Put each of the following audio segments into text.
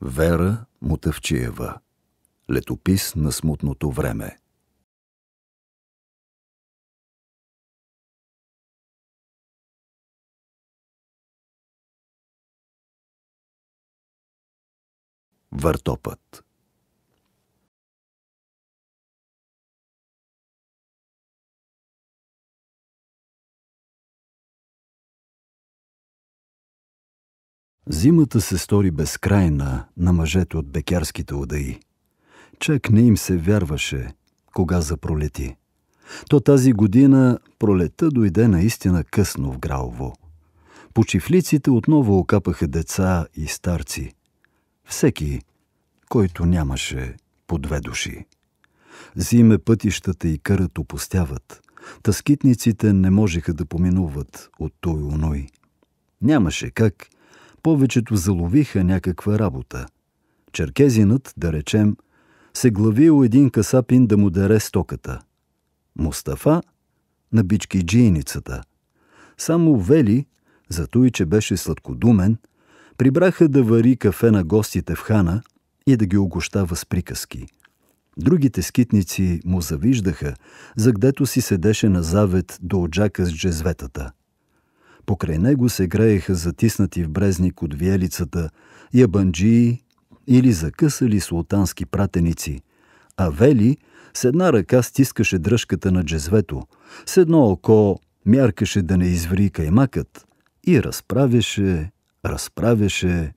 Вера Мутавчиева Летопис на смутното време Въртопът Зимата се стори безкрайна на мъжете от бекярските удаи. Чак не им се вярваше, кога запролети. То тази година пролета дойде наистина късно в Гралво. По чифлиците отново окапаха деца и старци. Всеки, който нямаше по две души. Зиме пътищата и кърът опустяват. Таскитниците не можеха да поминуват от той оной. Нямаше как – повечето заловиха някаква работа. Черкезинът, да речем, се главил един касапин да му даре стоката. Мустафа на бички джийницата. Само Вели, зато и че беше сладкодумен, прибраха да вари кафе на гостите в хана и да ги огощава с приказки. Другите скитници му завиждаха, за гдето си седеше на завет до оджака с джезветата – Покрай него се грееха затиснати в брезник от виелицата ябанджии или закъсали султански пратеници, а Вели с една ръка стискаше дръжката на джезвето, с едно око мяркаше да не изври каймакът и разправяше, разправяше.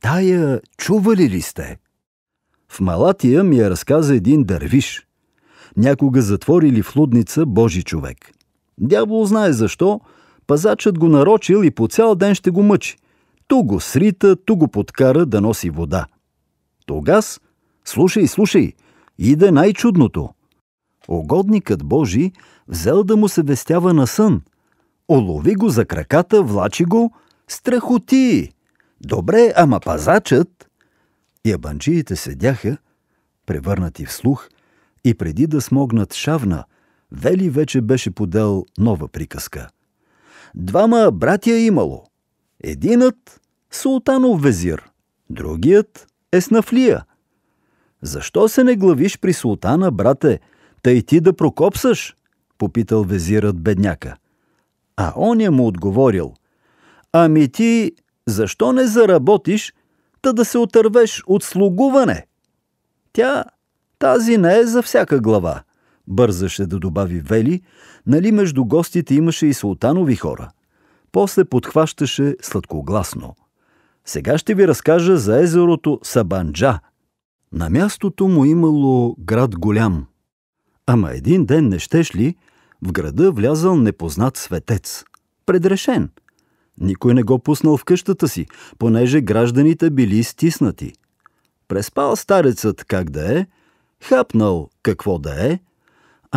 Тая чували ли сте? В Малатия ми я разказа един дървиш. Някога затворили в лудница Божи човек. Дявол знае защо – пазачът го нарочил и по цял ден ще го мъчи. Ту го срита, ту го подкара да носи вода. Тогас, слушай, слушай, иде най-чудното. Огодникът Божий взел да му се вестява на сън. Олови го за краката, влачи го, страхоти! Добре, ама пазачът... Ябанчиите седяха, превърнати в слух, и преди да смогнат шавна, Вели вече беше подел нова приказка – Двама братя имало. Единът – султанов везир, другият – еснафлия. Защо се не главиш при султана, брате, тъй ти да прокопсаш? Попитал везирът бедняка. А он е му отговорил. Ами ти, защо не заработиш, та да се отървеш от слугуване? Тя, тази не е за всяка глава бързаше да добави Вели, нали между гостите имаше и султанови хора. После подхващаше сладкогласно. Сега ще ви разкажа за езерото Сабанджа. На мястото му имало град голям. Ама един ден не щеш ли, в града влязал непознат светец. Предрешен. Никой не го пуснал в къщата си, понеже гражданите били стиснати. Преспал старецът как да е, хапнал какво да е –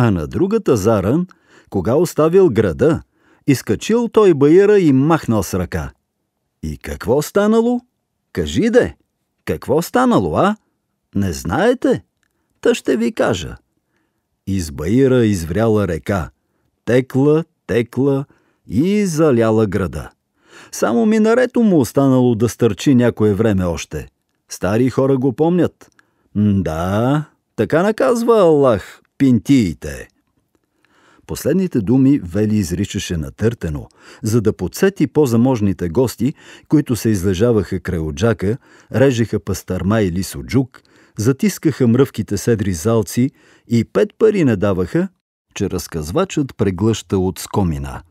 а на другата заран, кога оставил града, изкачил той баира и махнал с ръка. И какво станало? Кажи де! Какво станало, а? Не знаете? Та ще ви кажа. Из баира извряла река. Текла, текла и заляла града. Само минарето му останало да стърчи някое време още. Стари хора го помнят. да, така наказва Аллах пинтиите. Последните думи Вели изричаше натъртено, за да подсети по-заможните гости, които се излежаваха край оджака, режеха пастърма или суджук, затискаха мръвките седри залци и пет пари не даваха, че разказвачът преглъща от скомина.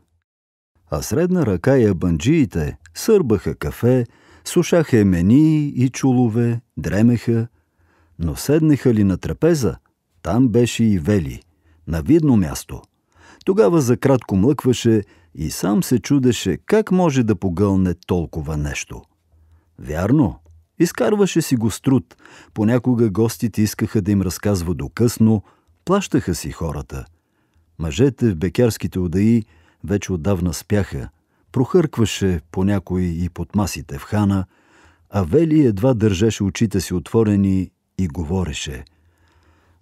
А средна ръка и абанджиите сърбаха кафе, сушаха емени и чулове, дремеха, но седнаха ли на трапеза – там беше и Вели, на видно място. Тогава за кратко млъкваше и сам се чудеше как може да погълне толкова нещо. Вярно, изкарваше си го с труд. Понякога гостите искаха да им разказва докъсно, плащаха си хората. Мъжете в бекярските удаи вече отдавна спяха, прохъркваше по някой и под масите в хана, а Вели едва държеше очите си отворени и говореше –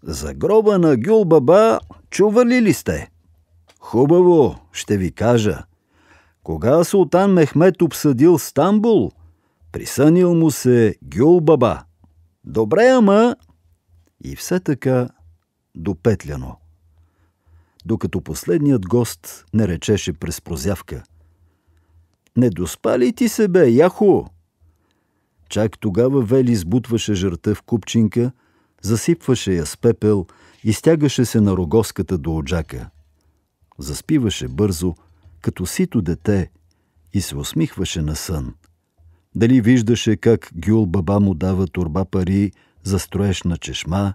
за гроба на Гюл Баба чували ли сте? Хубаво, ще ви кажа. Кога султан Мехмет обсъдил Стамбул, присънил му се Гюл Баба. Добре, ама... И все така допетляно. Докато последният гост не речеше през прозявка. Не доспали ти се бе, яхо! Чак тогава Вели сбутваше жърта в купчинка – Засипваше я с пепел и стягаше се на рогоската до оджака. Заспиваше бързо, като сито дете, и се усмихваше на сън. Дали виждаше как Гюл баба му дава турба пари за строеж на чешма,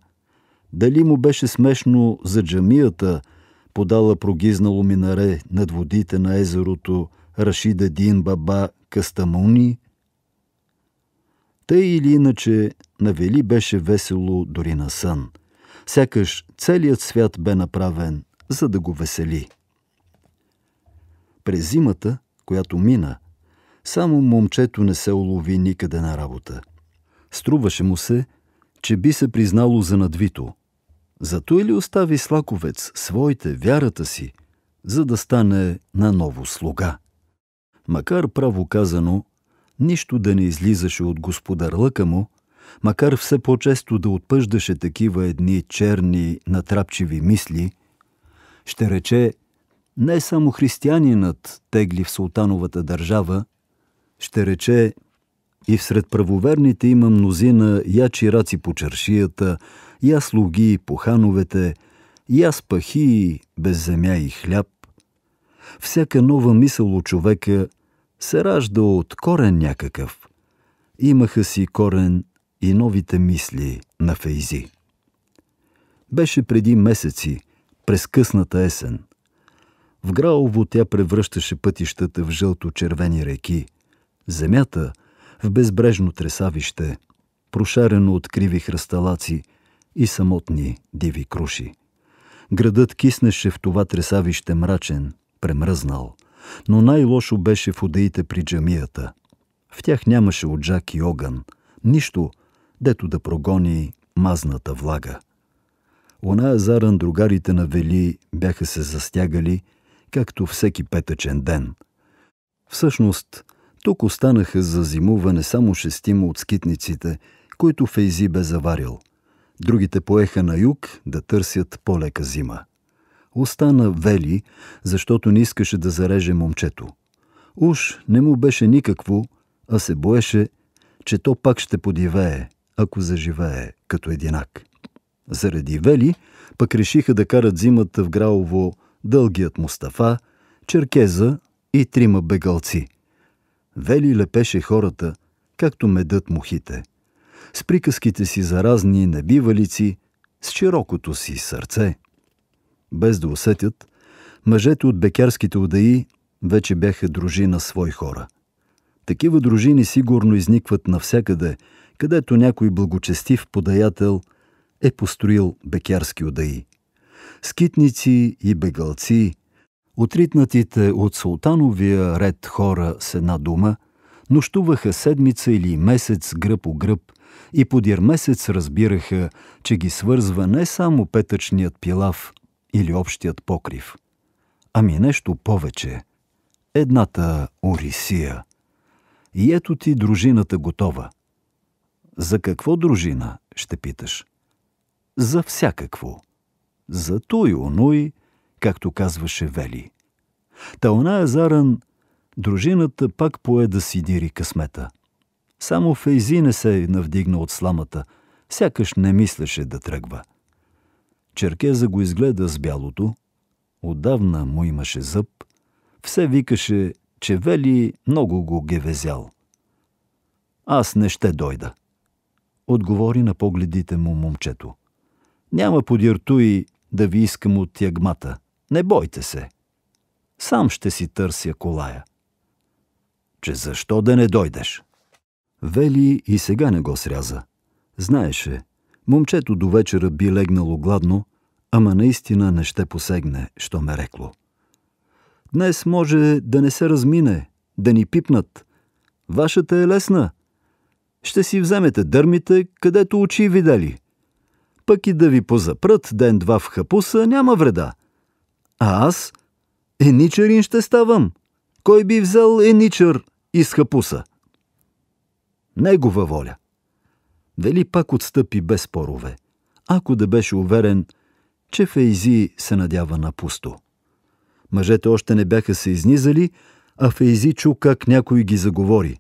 дали му беше смешно за джамията, подала прогизнало минаре над водите на езерото Рашида Дин Баба Кастамуни, тъй или иначе, на Вели беше весело дори на сън. Сякаш целият свят бе направен, за да го весели. През зимата, която мина, само момчето не се улови никъде на работа. Струваше му се, че би се признало за надвито. Зато или остави Слаковец своите, вярата си, за да стане на ново слуга. Макар право казано, нищо да не излизаше от господар лъка му, макар все по-често да отпъждаше такива едни черни, натрапчиви мисли, ще рече не само християнинът тегли в султановата държава, ще рече и всред правоверните има мнозина я чираци по чершията, я слуги по хановете, я спахи без земя и хляб. Всяка нова мисъл у човека – се ражда от корен някакъв. Имаха си корен и новите мисли на Фейзи. Беше преди месеци, през късната есен. В Граово тя превръщаше пътищата в жълто-червени реки. Земята в безбрежно тресавище, прошарено от криви хръсталаци и самотни диви круши. Градът киснеше в това тресавище мрачен, премръзнал – но най-лошо беше в удеите при джамията. В тях нямаше отжак и огън, нищо, дето да прогони мазната влага. Оная заран другарите на Вели бяха се застягали, както всеки петъчен ден. Всъщност, тук останаха за зимуване само шестима от скитниците, които Фейзи бе заварил. Другите поеха на юг да търсят по-лека зима. Остана Вели, защото не искаше да зареже момчето. Уж не му беше никакво, а се боеше, че то пак ще подивее, ако заживее като единак. Заради Вели пък решиха да карат зимата в Граово дългият Мустафа, Черкеза и трима бегалци. Вели лепеше хората, както медът мухите. С приказките си за разни небивалици, с широкото си сърце – без да усетят, мъжете от бекерските удаи вече бяха дружина свои хора. Такива дружини сигурно изникват навсякъде, където някой благочестив подаятел е построил бекерски удаи. Скитници и бегалци, отритнатите от султановия ред хора с една дума, нощуваха седмица или месец гръб о гръб и подир месец разбираха, че ги свързва не само петъчният пилав – или общият покрив, ами нещо повече. Едната орисия. И ето ти дружината готова. За какво дружина, ще питаш? За всякакво. За той онуй, както казваше Вели. Та она е заран, дружината пак пое да си дири късмета. Само Фейзи не се е навдигна от сламата, сякаш не мислеше да тръгва – Черкеза го изгледа с бялото. Отдавна му имаше зъб. Все викаше, че Вели много го гевезял. Аз не ще дойда. Отговори на погледите му момчето. Няма подиртуи да ви искам от ягмата. Не бойте се. Сам ще си търся колая. Че защо да не дойдеш? Вели и сега не го сряза. Знаеше, Момчето до вечера би легнало гладно, ама наистина не ще посегне, що ме рекло. Днес може да не се размине, да ни пипнат. Вашата е лесна. Ще си вземете дърмите, където очи видели. Пък и да ви позапрат ден-два в хапуса, няма вреда. А аз? Еничарин ще ставам. Кой би взел еничер из хапуса? Негова воля дали пак отстъпи без спорове, ако да беше уверен, че Фейзи се надява на пусто. Мъжете още не бяха се изнизали, а Фейзи чу как някой ги заговори.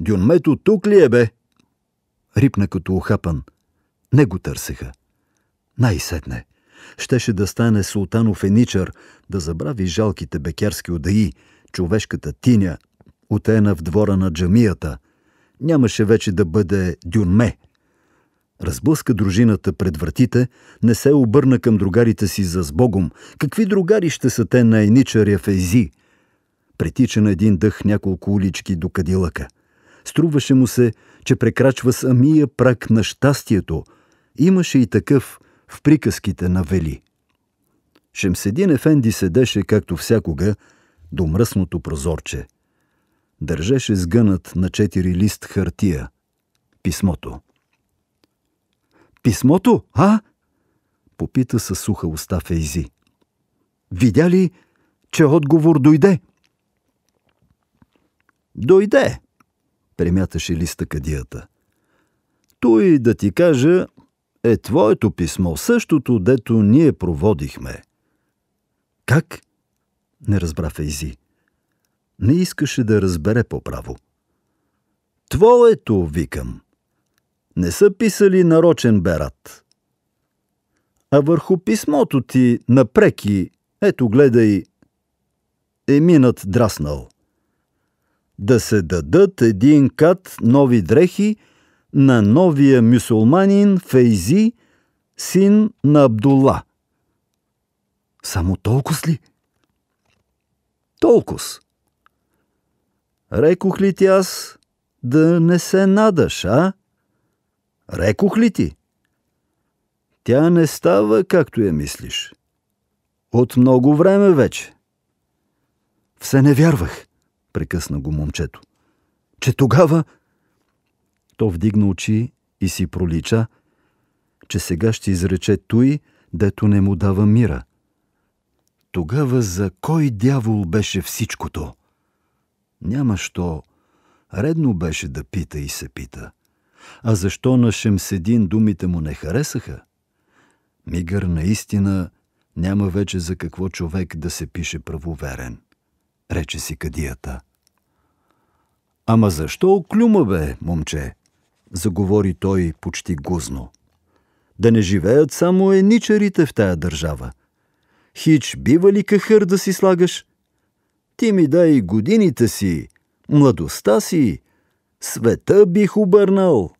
«Дюнмето тук ли е, бе?» Рипна като охапан. Не го търсеха. Най-сетне. Щеше да стане султанов еничар, да забрави жалките бекерски одаи, човешката тиня, отена в двора на джамията, нямаше вече да бъде дюрме. Разблъска дружината пред вратите, не се обърна към другарите си за сбогом. Какви другари ще са те на еничаря Фейзи? Претича на един дъх няколко улички до кадилъка. Струваше му се, че прекрачва самия прак на щастието. Имаше и такъв в приказките на Вели. Шемседин Ефенди седеше, както всякога, до мръсното прозорче – държеше сгънат на четири лист хартия писмото. Писмото, а? Попита със суха уста Фейзи. Видя ли, че отговор дойде? Дойде, премяташе листа кадията. Той да ти кажа, е твоето писмо, същото, дето ние проводихме. Как? Не разбра Фейзи. Не искаше да разбере по-право. Твоето, е викам. Не са писали нарочен берат. А върху писмото ти напреки, ето гледай, е минат драснал. Да се дадат един кат нови дрехи на новия мюсулманин Фейзи, син на Абдула. Само толкова ли? Толкова. Рекох ли ти аз да не се надаш, а? Рекох ли ти? Тя не става, както я мислиш. От много време вече. Все не вярвах, прекъсна го момчето. Че тогава... То вдигна очи и си пролича, че сега ще изрече той, дето не му дава мира. Тогава за кой дявол беше всичкото? Няма що. Редно беше да пита и се пита. А защо на Шемседин думите му не харесаха? Мигър наистина няма вече за какво човек да се пише правоверен, рече си кадията. Ама защо оклюма бе, момче? заговори той почти гузно. Да не живеят само еничарите в тая държава. Хич, бива ли кахър да си слагаш? Ти ми дай годините си, младостта си, света бих обърнал.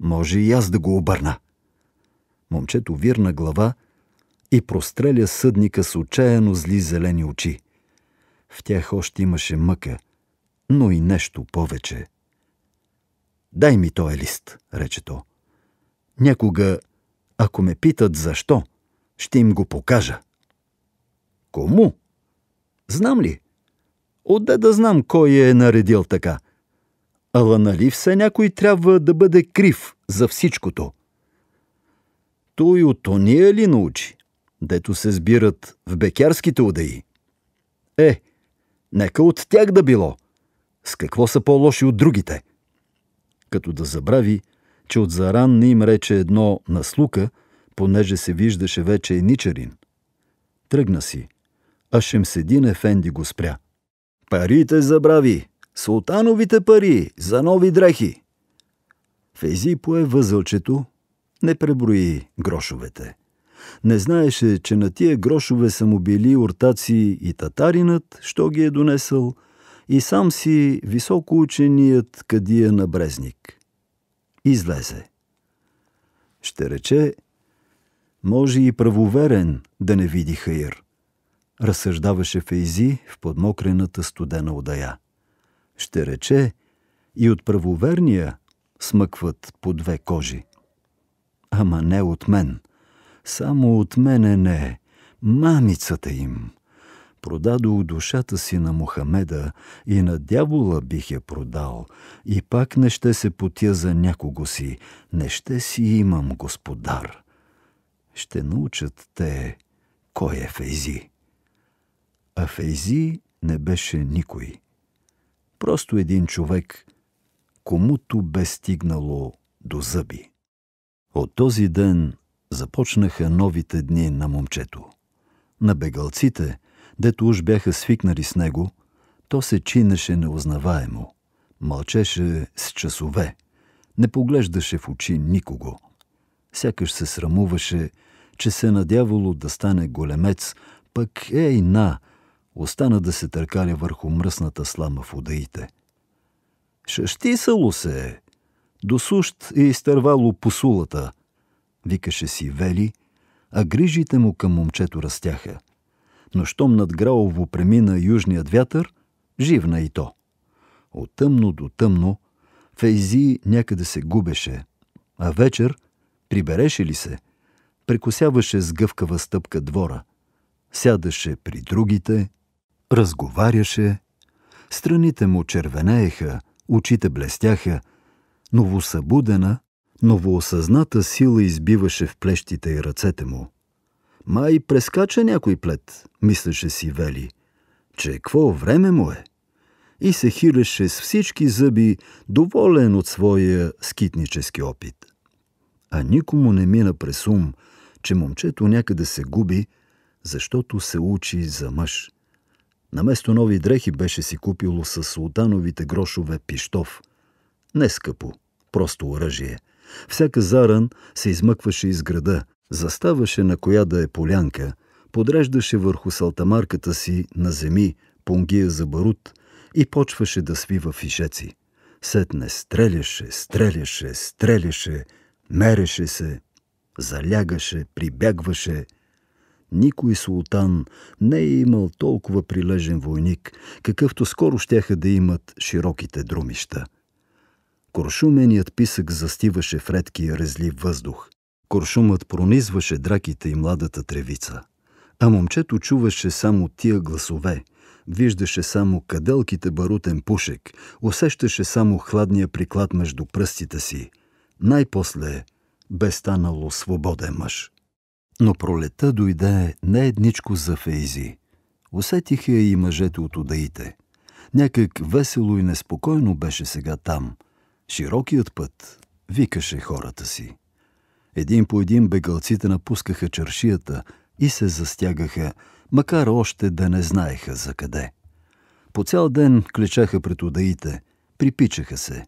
Може и аз да го обърна. Момчето вирна глава и простреля съдника с отчаяно зли зелени очи. В тях още имаше мъка, но и нещо повече. Дай ми този лист, рече то. Някога, ако ме питат защо, ще им го покажа. Кому? Знам ли? Отде да знам кой е наредил така? Ала нали все някой трябва да бъде крив за всичкото? Той от ония ли научи, дето се сбират в бекярските удаи? Е, нека от тях да било. С какво са по-лоши от другите? Като да забрави, че от заран не им рече едно наслука, понеже се виждаше вече еничарин. Тръгна си – а Шемседин Ефенди го спря. Парите забрави! Султановите пари за нови дрехи! Фези пое възълчето, не преброи грошовете. Не знаеше, че на тия грошове са му били ортаци и татаринът, що ги е донесъл, и сам си високоученият кадия брезник. Излезе. Ще рече, може и правоверен да не види хаир разсъждаваше Фейзи в подмокрената студена удая. Ще рече, и от правоверния смъкват по две кожи. Ама не от мен. Само от мене не. Мамицата им. Продадох душата си на Мохамеда и на дявола бих я продал. И пак не ще се потя за някого си. Не ще си имам господар. Ще научат те кой е Фейзи. Афейзи не беше никой. Просто един човек, комуто бе стигнало до зъби. От този ден започнаха новите дни на момчето. На бегалците, дето уж бяха свикнали с него, то се чинеше неузнаваемо. Мълчеше с часове. Не поглеждаше в очи никого. Сякаш се срамуваше, че се надявало да стане големец, пък ей на – Остана да се търкаля върху мръсната слама в удаите. Шъщисало се! До сущ е изтървало посулата, викаше си Вели, а грижите му към момчето растяха. Но щом над Граово премина южният вятър, живна и то. От тъмно до тъмно Фейзи някъде се губеше, а вечер, прибереше ли се, прекосяваше с гъвкава стъпка двора, сядаше при другите, разговаряше, страните му червенееха, очите блестяха, новосъбудена, новоосъзната сила избиваше в плещите и ръцете му. Май прескача някой плет, мислеше си Вели, че какво време му е. И се хилеше с всички зъби, доволен от своя скитнически опит. А никому не мина през ум, че момчето някъде се губи, защото се учи за мъж – Наместо нови дрехи беше си купило с султановите грошове пиштов. Не скъпо, просто оръжие. Всяка заран се измъкваше из града, заставаше на коя да е полянка, подреждаше върху салтамарката си на земи пунгия за барут и почваше да свива фишеци. Сетне стреляше, стреляше, стреляше, мереше се, залягаше, прибягваше – никой султан не е имал толкова прилежен войник, какъвто скоро щяха да имат широките друмища. Коршуменият писък застиваше в редкия резлив въздух. Коршумът пронизваше драките и младата тревица. А момчето чуваше само тия гласове, виждаше само каделките барутен пушек, усещаше само хладния приклад между пръстите си. Най-после бе станало свободен мъж. Но пролета дойде не едничко за Фейзи. Усетиха и мъжете от удаите. Някак весело и неспокойно беше сега там. Широкият път викаше хората си. Един по един бегалците напускаха чершията и се застягаха, макар още да не знаеха за къде. По цял ден кличаха пред удаите, припичаха се.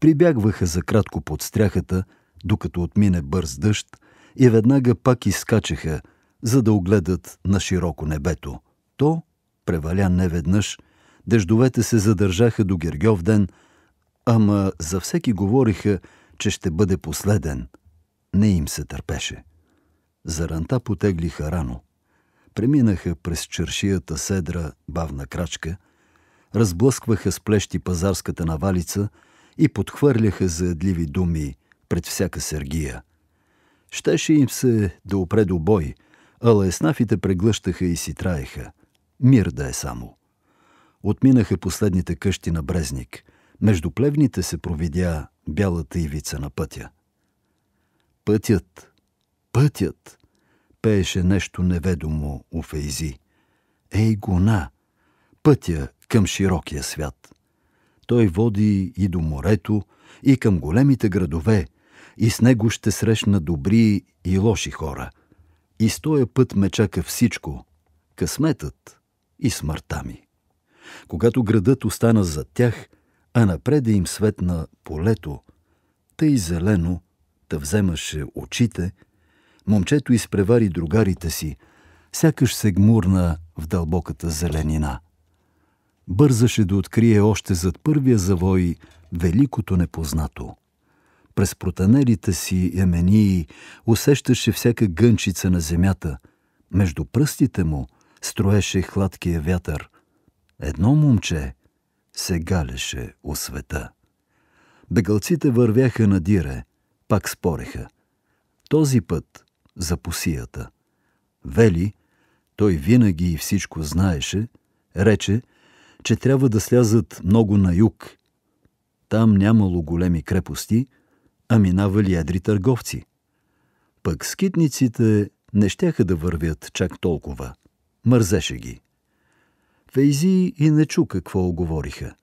Прибягваха за кратко под стряхата, докато отмине бърз дъжд – и веднага пак изкачаха, за да огледат на широко небето. То преваля неведнъж, дъждовете се задържаха до Гергьов ден, ама за всеки говориха, че ще бъде последен. Не им се търпеше. Заранта потеглиха рано. Преминаха през чершията седра бавна крачка, разблъскваха с плещи пазарската навалица и подхвърляха заедливи думи пред всяка Сергия – Щеше им се да опре до бой, ала еснафите преглъщаха и си траеха. Мир да е само. Отминаха последните къщи на Брезник. Между плевните се провидя бялата ивица на пътя. Пътят, пътят, пееше нещо неведомо у Фейзи. Ей, гона! Пътя към широкия свят. Той води и до морето, и към големите градове, и с него ще срещна добри и лоши хора. И с този път ме чака всичко – късметът и смъртта ми. Когато градът остана зад тях, а напред е им светна полето, тъй зелено, да вземаше очите, момчето изпревари другарите си, сякаш се гмурна в дълбоката зеленина. Бързаше да открие още зад първия завой великото непознато. През протанелите си емении усещаше всяка гънчица на земята. Между пръстите му строеше хладкия вятър. Едно момче се галеше у света. Бегалците вървяха на дире, пак спореха. Този път за посията. Вели, той винаги и всичко знаеше, рече, че трябва да слязат много на юг. Там нямало големи крепости – а минавали едри търговци. Пък скитниците не щяха да вървят чак толкова. Мързеше ги. Фейзи и не чу какво оговориха,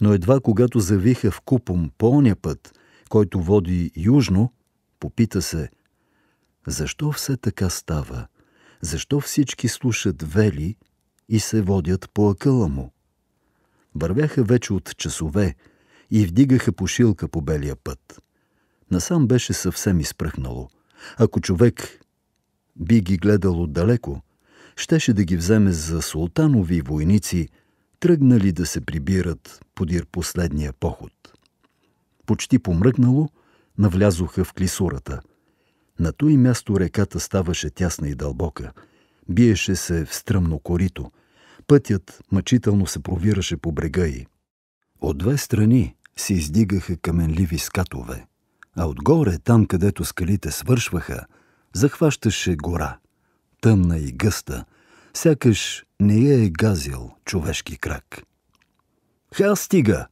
Но едва когато завиха в купом по оня път, който води южно, попита се «Защо все така става? Защо всички слушат вели и се водят по акъла му?» Вървяха вече от часове и вдигаха пошилка по белия път насам беше съвсем изпръхнало. Ако човек би ги гледал отдалеко, щеше да ги вземе за султанови войници, тръгнали да се прибират подир последния поход. Почти помръгнало, навлязоха в клисурата. На той място реката ставаше тясна и дълбока. Биеше се в стръмно корито. Пътят мъчително се провираше по брега й. От две страни се издигаха каменливи скатове а отгоре, там където скалите свършваха, захващаше гора, тъмна и гъста, сякаш не я е газил човешки крак. Ха стига!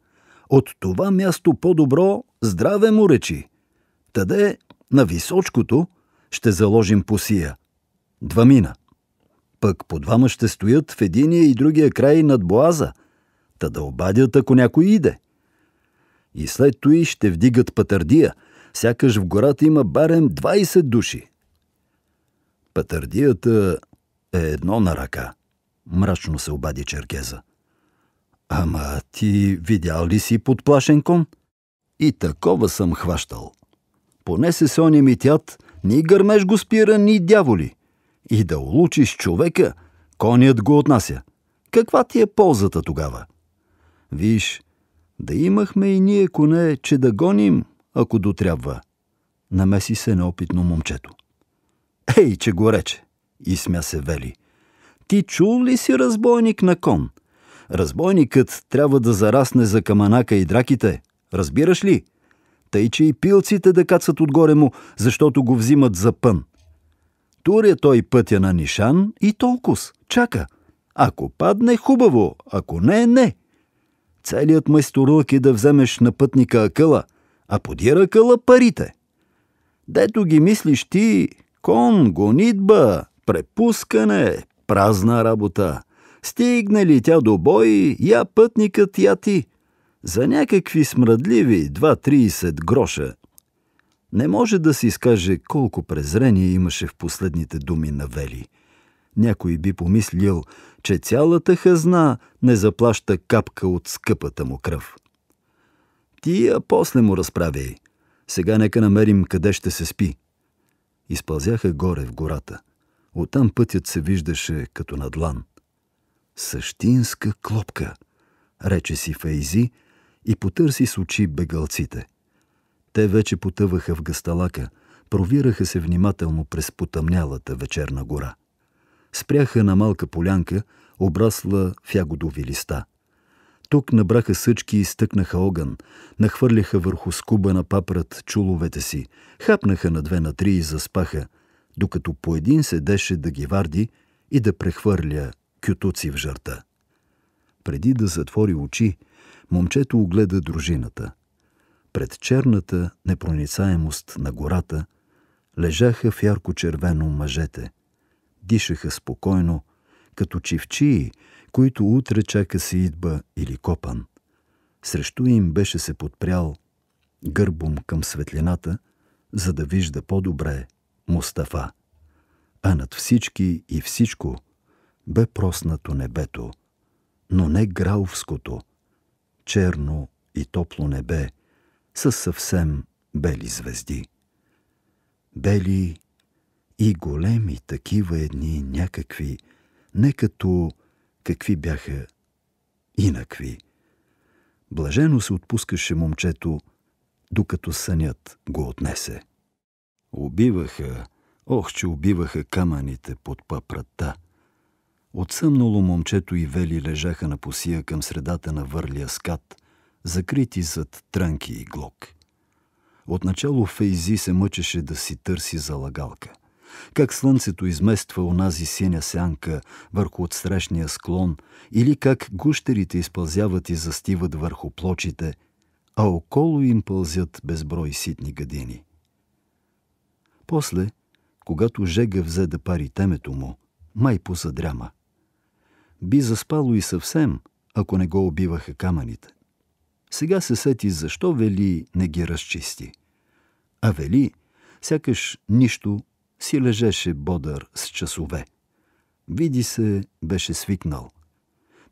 От това място по-добро здраве му речи. Таде на височкото ще заложим посия. Двамина. Пък по двама ще стоят в единия и другия край над боаза, та да обадят, ако някой иде. И след той ще вдигат патърдия – сякаш в гората има барем 20 души. Патърдията е едно на ръка, мрачно се обади черкеза. Ама ти видял ли си подплашен кон? И такова съм хващал. Понесе се оня митят, ни гърмеж го спира, ни дяволи. И да улучиш човека, конят го отнася. Каква ти е ползата тогава? Виж, да имахме и ние коне, че да гоним, ако дотрябва. Намеси се неопитно момчето. Ей, че го рече! смя се Вели. Ти чул ли си разбойник на кон? Разбойникът трябва да зарасне за каманака и драките. Разбираш ли? Тъй, че и пилците да кацат отгоре му, защото го взимат за пън. Туря е той пътя на Нишан и толкус. Чака. Ако падне, хубаво. Ако не, не. Целият майсторлък е да вземеш на пътника акъла – а подира къла парите. Дето ги мислиш ти, кон, гонитба, препускане, празна работа. Стигне ли тя до бой, я пътникът, я ти. За някакви смръдливи 2-30 гроша. Не може да си скаже колко презрение имаше в последните думи на Вели. Някой би помислил, че цялата хазна не заплаща капка от скъпата му кръв ти, а после му разправяй. Сега нека намерим къде ще се спи. Изпълзяха горе в гората. Оттам пътят се виждаше като на длан. Същинска клопка, рече си Фейзи и потърси с очи бегалците. Те вече потъваха в гасталака, провираха се внимателно през потъмнялата вечерна гора. Спряха на малка полянка, обрасла в ягодови листа – тук набраха съчки и стъкнаха огън, нахвърляха върху скуба на папрат чуловете си, хапнаха на две на три и заспаха, докато по един седеше да ги варди и да прехвърля кютуци в жарта. Преди да затвори очи, момчето огледа дружината. Пред черната непроницаемост на гората лежаха в ярко-червено мъжете. Дишаха спокойно, като чивчии, които утре чака си идба или копан. Срещу им беше се подпрял гърбом към светлината, за да вижда по-добре Мустафа. А над всички и всичко бе проснато небето, но не граувското, черно и топло небе, с съвсем бели звезди. Бели и големи такива едни някакви, не като какви бяха инакви. Блажено се отпускаше момчето, докато сънят го отнесе. Убиваха, ох, че убиваха камъните под папрата. Отсъмнало момчето и вели лежаха на посия към средата на върлия скат, закрити зад транки и глок. Отначало Фейзи се мъчеше да си търси залагалка – как слънцето измества онази синя сянка върху отстрешния склон или как гущерите изпълзяват и застиват върху плочите, а около им пълзят безброй ситни гадини. После, когато Жега взе да пари темето му, май посъдряма. Би заспало и съвсем, ако не го убиваха камъните. Сега се сети защо Вели не ги разчисти. А Вели, сякаш нищо си лежеше бодър с часове. Види се, беше свикнал.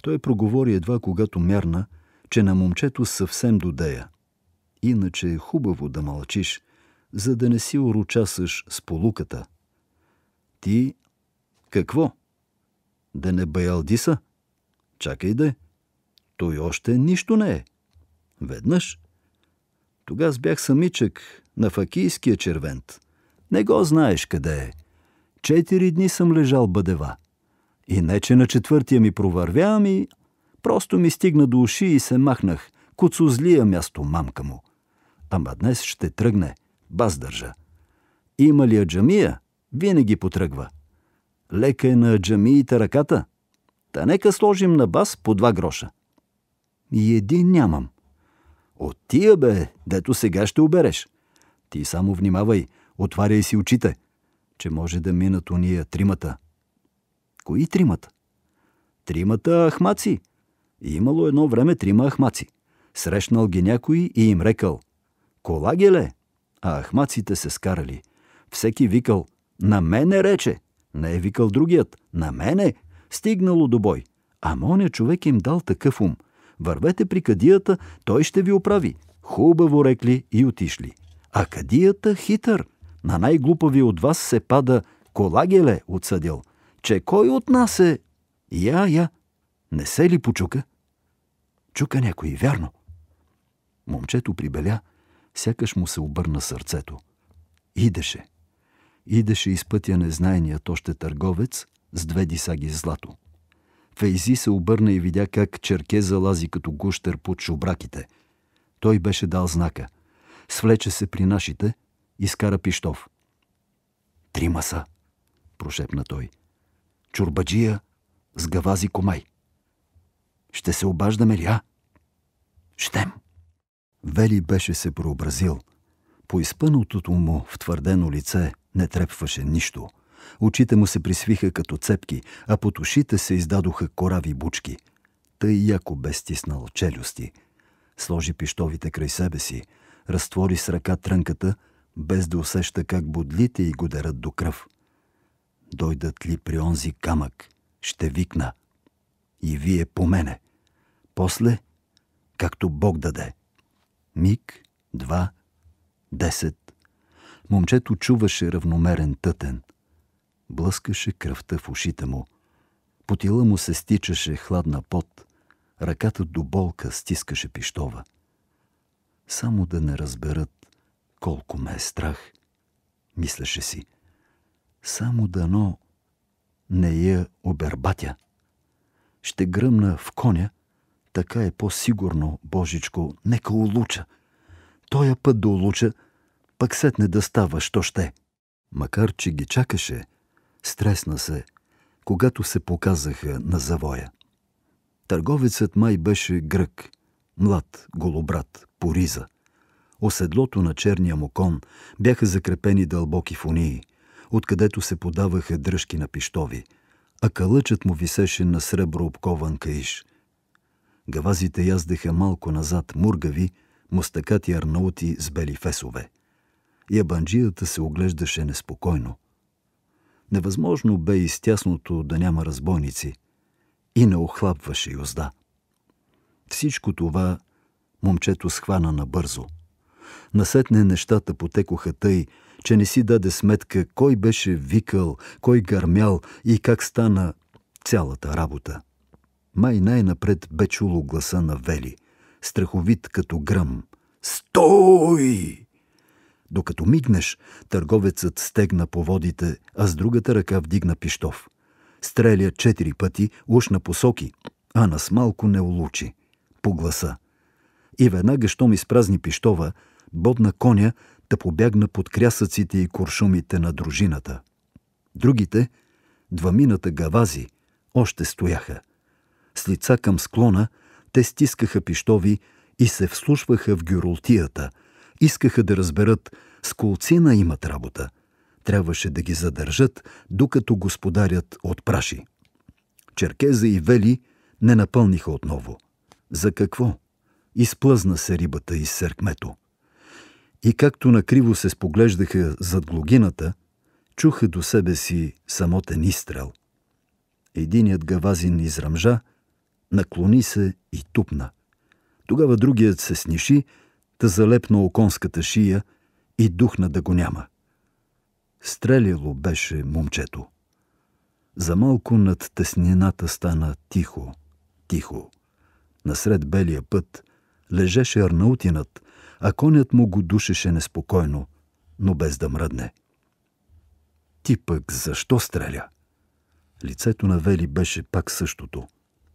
Той проговори едва когато мярна, че на момчето съвсем додея. Иначе е хубаво да мълчиш, за да не си урочасаш с полуката. Ти какво? Да не баялдиса? Чакай да е. Той още нищо не е. Веднъж. Тогаз бях самичък на факийския червент. Не го знаеш къде е. Четири дни съм лежал бъдева. И не, че на четвъртия ми провървя, и просто ми стигна до уши и се махнах. Куцузлия място мамка му. Ама днес ще тръгне. Баз държа. Има ли аджамия? Винаги потръгва. Лека е на аджамиите ръката. Та нека сложим на бас по два гроша. И един нямам. От тия бе, дето сега ще обереш. Ти само внимавай – отваряй си очите, че може да минат уния тримата. Кои тримата? Тримата ахмаци. И имало едно време трима ахмаци. Срещнал ги някой и им рекал «Кола геле!» А ахмаците се скарали. Всеки викал «На мене рече!» Не е викал другият «На мене!» Стигнало до бой. А моня човек им дал такъв ум. Вървете при кадията, той ще ви оправи. Хубаво рекли и отишли. А кадията хитър. На най-глупави от вас се пада колагеле, отсъдил. Че кой от нас е? Я, я. Не се ли почука? Чука някой, вярно. Момчето прибеля, сякаш му се обърна сърцето. Идеше. Идеше из пътя незнайният още търговец с две дисаги злато. Фейзи се обърна и видя как черке залази като гущер под шубраките. Той беше дал знака. Свлече се при нашите, изкара Пищов. Трима са, прошепна той. Чурбаджия с гавази комай. Ще се обаждаме ли, а? Щем. Вели беше се прообразил. По изпънотото му в твърдено лице не трепваше нищо. Очите му се присвиха като цепки, а под ушите се издадоха корави бучки. Тъй яко бе стиснал челюсти. Сложи пищовите край себе си, разтвори с ръка трънката – без да усеща как бодлите и го дарат до кръв. Дойдат ли при онзи камък, ще викна. И вие по мене. После, както Бог даде. Миг, два, десет. Момчето чуваше равномерен тътен. Блъскаше кръвта в ушите му. По тила му се стичаше хладна пот. Ръката до болка стискаше пищова. Само да не разберат колко ме е страх, мислеше си. Само дано не я обербатя. Ще гръмна в коня, така е по-сигурно, Божичко, нека улуча. Тоя път да улуча, пък сетне да става, що ще. Макар, че ги чакаше, стресна се, когато се показаха на завоя. Търговецът май беше грък, млад, голобрат, пориза оседлото на черния му кон бяха закрепени дълбоки фунии, откъдето се подаваха дръжки на пиштови, а калъчът му висеше на сребро обкован каиш. Гавазите яздеха малко назад мургави, мустакати арнаути с бели фесове. Ябанджията се оглеждаше неспокойно. Невъзможно бе и стясното да няма разбойници и не охлапваше юзда. Всичко това момчето схвана набързо. Насетне нещата потекоха тъй, че не си даде сметка кой беше викал, кой гърмял и как стана цялата работа. Май най-напред бе чуло гласа на Вели, страховит като гръм. «Стой!» Докато мигнеш, търговецът стегна по водите, а с другата ръка вдигна пиштов. Стреля четири пъти, уж на посоки, а нас малко не улучи. По гласа. И веднага, щом изпразни пиштова, бодна коня, да побягна под крясъците и куршумите на дружината. Другите, двамината гавази, още стояха. С лица към склона, те стискаха пиштови и се вслушваха в гюролтията. Искаха да разберат, с колцина имат работа. Трябваше да ги задържат, докато господарят отпраши. Черкеза и Вели не напълниха отново. За какво? Изплъзна се рибата из серкмето и както накриво се споглеждаха зад глогината, чуха до себе си самотен изстрел. Единият гавазин израмжа, наклони се и тупна. Тогава другият се сниши, да залепна оконската шия и духна да го няма. Стреляло беше момчето. За малко над теснината стана тихо, тихо. Насред белия път лежеше арнаутинът, а конят му го душеше неспокойно, но без да мръдне. Ти пък защо стреля? Лицето на Вели беше пак същото,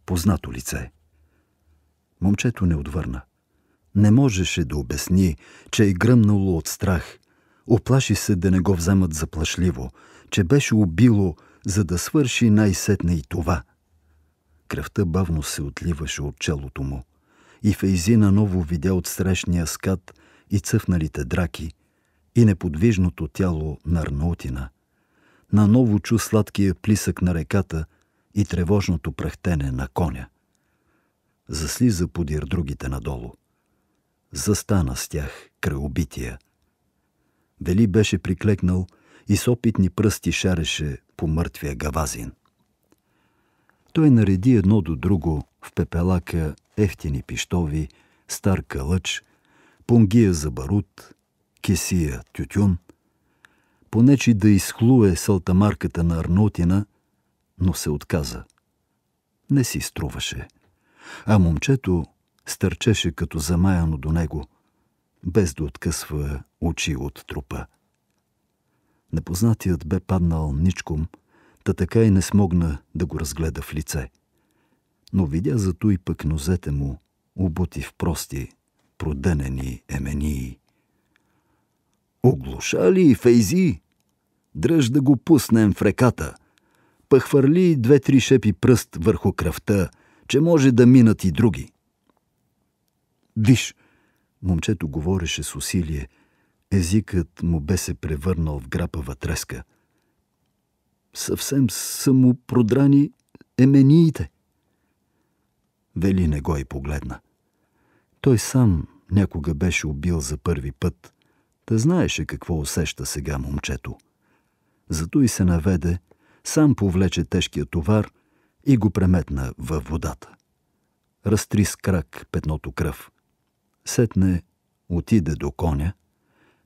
познато лице. Момчето не отвърна. Не можеше да обясни, че е гръмнало от страх. Оплаши се да не го вземат заплашливо, че беше убило, за да свърши най-сетне и това. Кръвта бавно се отливаше от челото му и Фейзи наново видя от срещния скат и цъфналите драки и неподвижното тяло на Арнаутина. Наново чу сладкия плисък на реката и тревожното пръхтене на коня. Заслиза подир другите надолу. Застана с тях край убития. Вели беше приклекнал и с опитни пръсти шареше по мъртвия гавазин. Той нареди едно до друго в пепелака ефтини пиштови, стар калъч, пунгия за барут, кесия тютюн. Понечи да изхлуе салтамарката на Арнотина, но се отказа. Не си струваше. А момчето стърчеше като замаяно до него, без да откъсва очи от трупа. Непознатият бе паднал ничком, та така и не смогна да го разгледа в лице но видя зато и пък нозете му, обути в прости, продънени емении. Оглуша ли, Фейзи? Дръж да го пуснем в реката. Пъхвърли две-три шепи пръст върху кръвта, че може да минат и други. Виж, момчето говореше с усилие, езикът му бе се превърнал в грапава треска. Съвсем са му продрани емениите – Вели не го и е погледна. Той сам някога беше убил за първи път. Та знаеше какво усеща сега момчето. Зато и се наведе, сам повлече тежкия товар и го преметна във водата. Разтри с крак петното кръв. Сетне отиде до коня.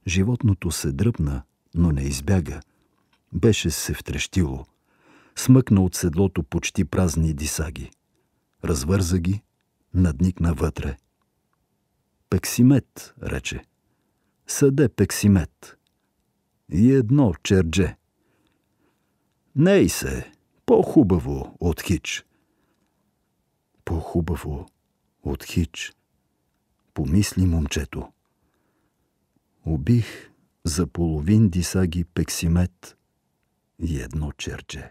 Животното се дръпна, но не избяга. Беше се втрещило. Смъкна от седлото почти празни дисаги развърза ги, надникна вътре. Пексимет, рече. Съде пексимет. И едно черже. Ней се, по-хубаво от хич. По-хубаво от хич, помисли момчето. Убих за половин дисаги пексимет и едно черче.